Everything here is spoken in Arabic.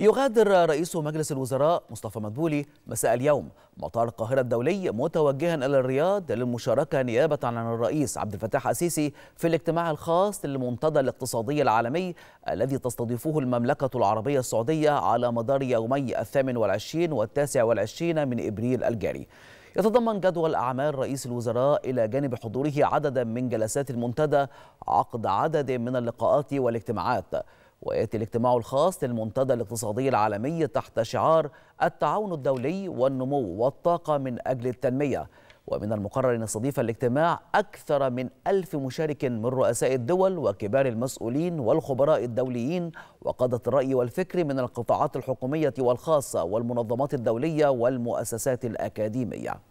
يغادر رئيس مجلس الوزراء مصطفى مدبولي مساء اليوم مطار القاهرة الدولي متوجها إلى الرياض للمشاركة نيابة عن الرئيس عبد الفتاح السيسي في الاجتماع الخاص للمنتدى الاقتصادي العالمي الذي تستضيفه المملكة العربية السعودية على مدار يومي الثامن والعشرين والتاسع والعشرين من إبريل الجاري يتضمن جدول أعمال رئيس الوزراء إلى جانب حضوره عددا من جلسات المنتدى عقد عدد من اللقاءات والاجتماعات وياتي الاجتماع الخاص للمنتدى الاقتصادي العالمي تحت شعار التعاون الدولي والنمو والطاقه من اجل التنميه ومن المقرر ان يستضيف الاجتماع اكثر من ألف مشارك من رؤساء الدول وكبار المسؤولين والخبراء الدوليين وقاده الراي والفكر من القطاعات الحكوميه والخاصه والمنظمات الدوليه والمؤسسات الاكاديميه